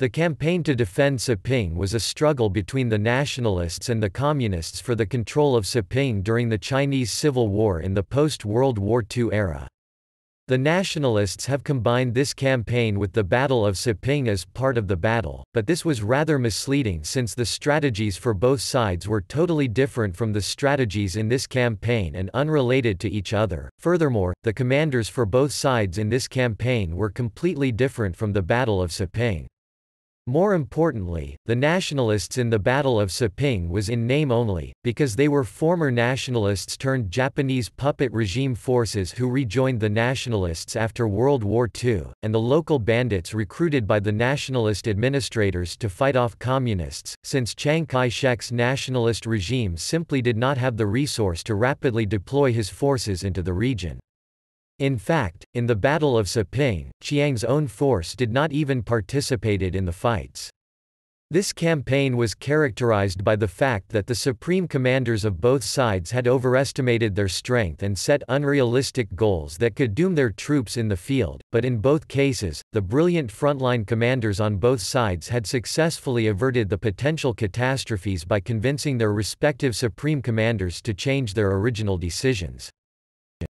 The campaign to defend Siping was a struggle between the nationalists and the communists for the control of Siping during the Chinese Civil War in the post-World War II era. The nationalists have combined this campaign with the Battle of Siping as part of the battle, but this was rather misleading since the strategies for both sides were totally different from the strategies in this campaign and unrelated to each other. Furthermore, the commanders for both sides in this campaign were completely different from the Battle of Siping. More importantly, the nationalists in the Battle of Siping was in name only, because they were former nationalists turned Japanese puppet regime forces who rejoined the nationalists after World War II, and the local bandits recruited by the nationalist administrators to fight off communists, since Chiang Kai-shek's nationalist regime simply did not have the resource to rapidly deploy his forces into the region. In fact, in the Battle of Siping, Chiang's own force did not even participate in the fights. This campaign was characterized by the fact that the supreme commanders of both sides had overestimated their strength and set unrealistic goals that could doom their troops in the field, but in both cases, the brilliant frontline commanders on both sides had successfully averted the potential catastrophes by convincing their respective supreme commanders to change their original decisions.